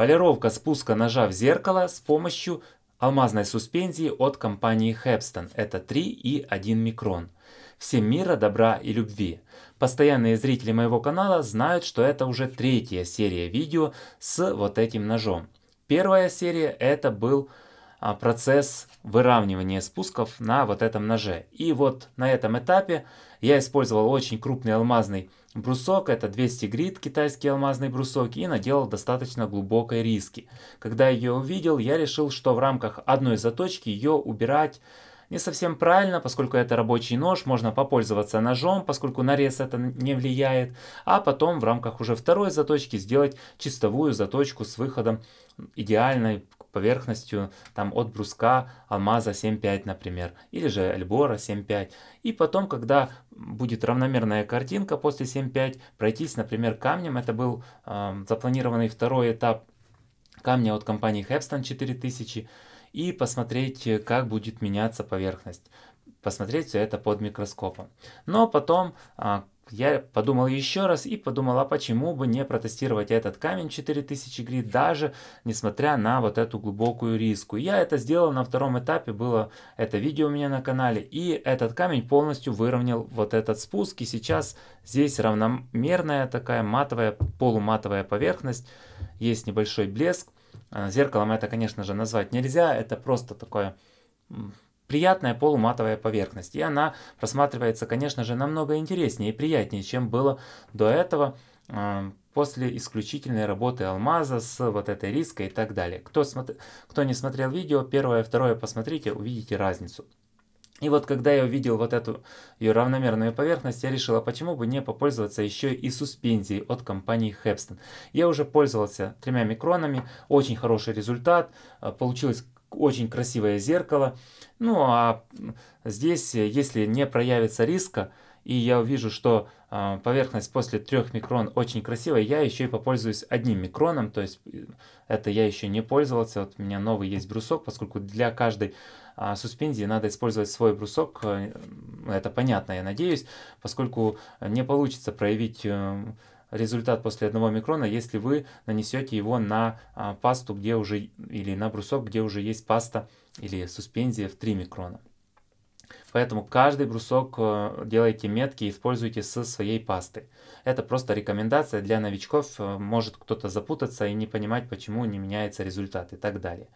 Полировка спуска ножа в зеркало с помощью алмазной суспензии от компании Hepston. Это 3 и 1 микрон. Всем мира, добра и любви. Постоянные зрители моего канала знают, что это уже третья серия видео с вот этим ножом. Первая серия это был а, процесс выравнивания спусков на вот этом ноже. И вот на этом этапе я использовал очень крупный алмазный Брусок это 200 грит, китайский алмазный брусок, и наделал достаточно глубокой риски. Когда я ее увидел, я решил, что в рамках одной заточки ее убирать не совсем правильно, поскольку это рабочий нож, можно попользоваться ножом, поскольку нарез это не влияет, а потом в рамках уже второй заточки сделать чистовую заточку с выходом идеальной поверхностью там от бруска алмаза 7,5, например, или же эльбора 7,5. И потом, когда будет равномерная картинка после 7,5, пройтись, например, камнем. Это был э, запланированный второй этап камня от компании Hepstone 4000 и посмотреть, как будет меняться поверхность. Посмотреть все это под микроскопом. Но потом а, я подумал еще раз и подумал, а почему бы не протестировать этот камень 4000 грит, даже несмотря на вот эту глубокую риску. Я это сделал на втором этапе, было это видео у меня на канале, и этот камень полностью выровнял вот этот спуск, и сейчас здесь равномерная такая матовая, полуматовая поверхность, есть небольшой блеск. Э, зеркалом это, конечно же, назвать нельзя, это просто такое приятная полуматовая поверхность, и она просматривается, конечно же, намного интереснее и приятнее, чем было до этого э, после исключительной работы алмаза с вот этой риской и так далее. Кто, смотр... Кто не смотрел видео, первое, второе посмотрите, увидите разницу. И вот когда я увидел вот эту ее равномерную поверхность, я решил, а почему бы не попользоваться еще и суспензией от компании Хепстон. Я уже пользовался тремя микронами, очень хороший результат, э, получилось очень красивое зеркало. Ну а здесь, если не проявится риска, и я увижу, что э, поверхность после 3 микрон очень красивая, я еще и попользуюсь одним микроном, то есть э, это я еще не пользовался, вот у меня новый есть брусок, поскольку для каждой э, суспензии надо использовать свой брусок, э, это понятно, я надеюсь, поскольку не получится проявить... Э, результат после одного микрона, если вы нанесете его на а, пасту, где уже, или на брусок, где уже есть паста или суспензия в 3 микрона. Поэтому каждый брусок э, делайте метки и используйте со своей пастой. Это просто рекомендация для новичков. Э, может кто-то запутаться и не понимать, почему не меняется результат и так далее.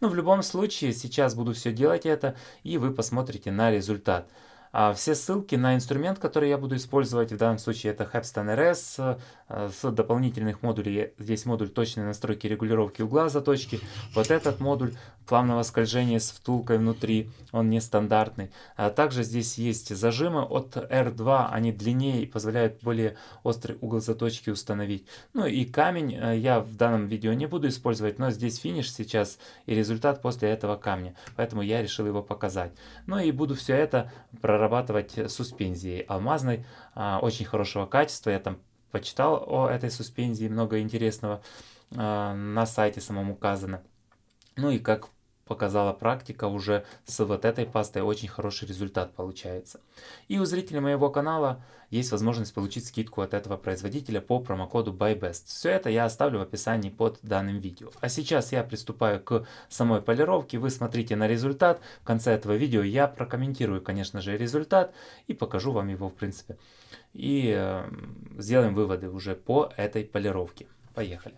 Но ну, в любом случае сейчас буду все делать это и вы посмотрите на результат. А все ссылки на инструмент, который я буду использовать, в данном случае это Hepstan RS, э, с дополнительных модулей, здесь модуль точной настройки регулировки угла заточки, вот этот модуль плавного скольжения с втулкой внутри, он нестандартный. А также здесь есть зажимы от R2, они длиннее и позволяют более острый угол заточки установить. Ну и камень э, я в данном видео не буду использовать, но здесь финиш сейчас и результат после этого камня, поэтому я решил его показать. Ну и буду все это про прорабатывать суспензией алмазной, а, очень хорошего качества. Я там почитал о этой суспензии, много интересного а, на сайте самому указано. Ну и как показала практика уже с вот этой пастой очень хороший результат получается. И у зрителей моего канала есть возможность получить скидку от этого производителя по промокоду BuyBest. Все это я оставлю в описании под данным видео. А сейчас я приступаю к самой полировке. Вы смотрите на результат. В конце этого видео я прокомментирую, конечно же, результат и покажу вам его в принципе. И э, сделаем выводы уже по этой полировке. Поехали.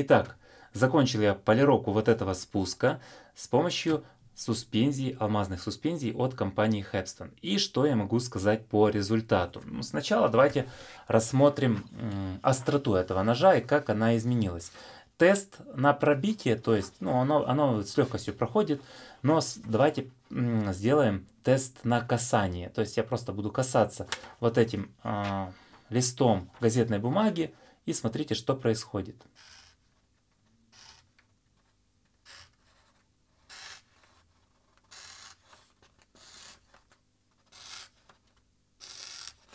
Итак, закончил я полировку вот этого спуска с помощью суспензий, алмазных суспензий от компании Hepston. И что я могу сказать по результату? Ну, сначала давайте рассмотрим остроту этого ножа и как она изменилась. Тест на пробитие, то есть ну, оно, оно с легкостью проходит, но с, давайте сделаем тест на касание. То есть я просто буду касаться вот этим э, листом газетной бумаги и смотрите, что происходит.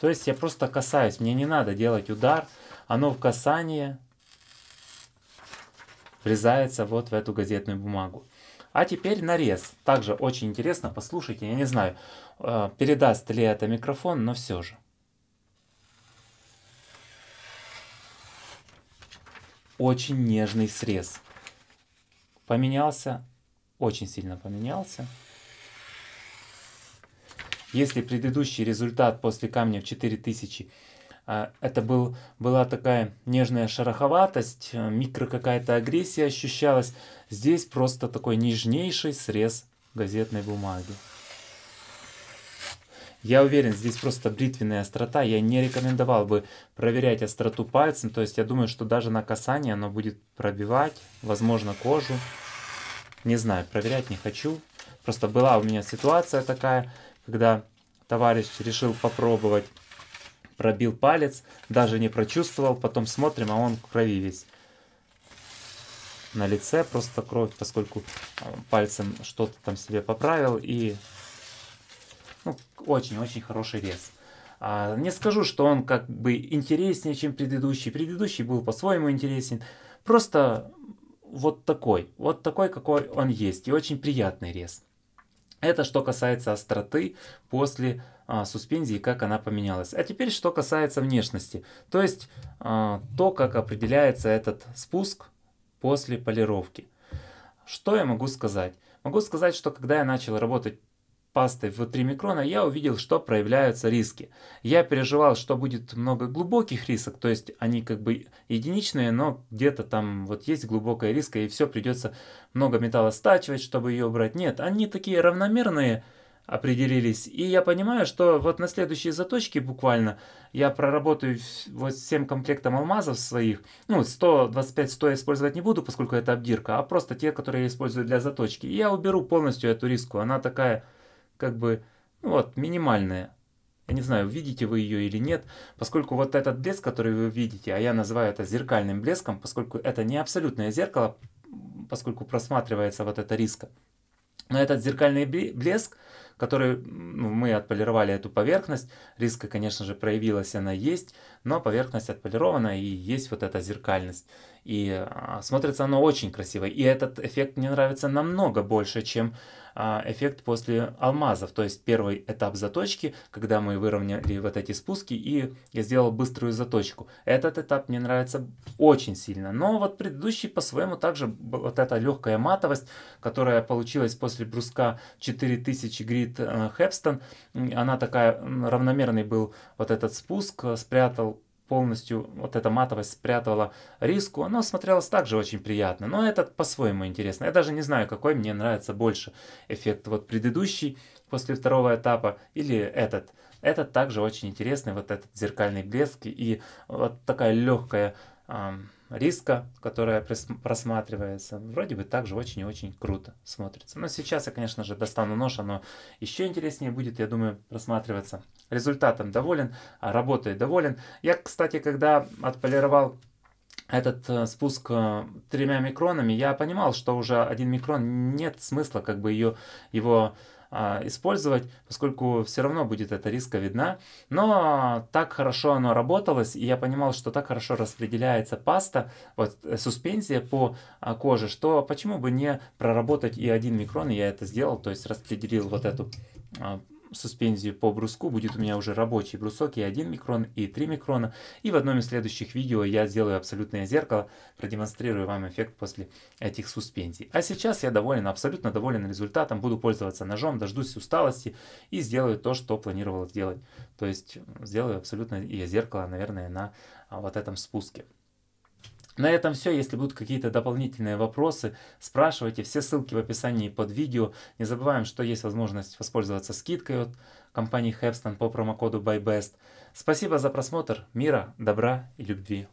То есть я просто касаюсь, мне не надо делать удар, оно в касании врезается вот в эту газетную бумагу. А теперь нарез. Также очень интересно, послушайте, я не знаю, э, передаст ли это микрофон, но все же. Очень нежный срез. Поменялся, очень сильно поменялся. Если предыдущий результат после камня в 4000 а, это был, была такая нежная шероховатость, э, микро какая-то агрессия ощущалась. Здесь просто такой нежнейший срез газетной бумаги. Я уверен, здесь просто бритвенная острота. Я не рекомендовал бы проверять остроту пальцем. То есть я думаю, что даже на касание оно будет пробивать, возможно, кожу. Не знаю, проверять не хочу. Просто была у меня ситуация такая когда товарищ решил попробовать, пробил палец, даже не прочувствовал, потом смотрим, а он в крови весь. На лице просто кровь, поскольку э, пальцем что-то там себе поправил и очень-очень ну, хороший вес. А, не скажу, что он как бы интереснее, чем предыдущий. Предыдущий был по-своему интересен. Просто вот такой, вот такой, какой он есть. И очень приятный рез. Это что касается остроты после а, суспензии, как она поменялась. А теперь что касается внешности. То есть а, то, как определяется этот спуск после полировки. Что я могу сказать? Могу сказать, что когда я начал работать пастой в 3 микрона, я увидел, что проявляются риски. Я переживал, что будет много глубоких рисок, то есть они как бы единичные, но где-то там вот есть глубокая риска, и все придется много металла стачивать, чтобы ее убрать. Нет, они такие равномерные определились. И я понимаю, что вот на следующие заточки буквально я проработаю вот всем комплектом алмазов своих. Ну, 125 100 использовать не буду, поскольку это обдирка, а просто те, которые я использую для заточки. И я уберу полностью эту риску. Она такая как бы, ну вот, минимальная. Я не знаю, видите вы ее или нет, поскольку вот этот блеск, который вы видите, а я называю это зеркальным блеском, поскольку это не абсолютное зеркало, поскольку просматривается вот эта риска. Но этот зеркальный блеск, который ну, мы отполировали эту поверхность. Риска, конечно же, проявилась, она есть, но поверхность отполирована и есть вот эта зеркальность. И а, смотрится оно очень красиво. И этот эффект мне нравится намного больше, чем а, эффект после алмазов. То есть первый этап заточки, когда мы выровняли вот эти спуски и я сделал быструю заточку. Этот этап мне нравится очень сильно. Но вот предыдущий по-своему также вот эта легкая матовость, которая получилась после бруска 4000 грит Кит э, Хепстон, она такая, равномерный был вот этот спуск, э, спрятал полностью вот эта матовость спрятала риску, оно смотрелось также очень приятно, но этот по-своему интересно. Я даже не знаю, какой мне нравится больше эффект, вот предыдущий после второго этапа или этот. Этот также очень интересный, вот этот зеркальный блеск и вот такая легкая... Эм, риска, которая просматривается, вроде бы также очень и очень круто смотрится. Но сейчас я, конечно же, достану нож, оно еще интереснее будет, я думаю, просматриваться. Результатом доволен, а работой доволен. Я, кстати, когда отполировал этот э, спуск э, тремя микронами, я понимал, что уже один микрон нет смысла как бы ее, его а, использовать, поскольку все равно будет эта риска видна. Но так хорошо оно работалось, и я понимал, что так хорошо распределяется паста, вот э, суспензия по а, коже, что почему бы не проработать и один микрон, и я это сделал, то есть распределил вот эту а, суспензию по бруску будет у меня уже рабочий брусок и 1 микрон, и 3 микрона. И в одном из следующих видео я сделаю абсолютное зеркало, продемонстрирую вам эффект после этих суспензий. А сейчас я доволен, абсолютно доволен результатом, буду пользоваться ножом, дождусь усталости и сделаю то, что планировал сделать. То есть сделаю абсолютно и зеркало, наверное, на а, вот этом спуске. На этом все. Если будут какие-то дополнительные вопросы, спрашивайте. Все ссылки в описании под видео. Не забываем, что есть возможность воспользоваться скидкой от компании Hepston по промокоду BuyBest. Спасибо за просмотр. Мира, добра и любви.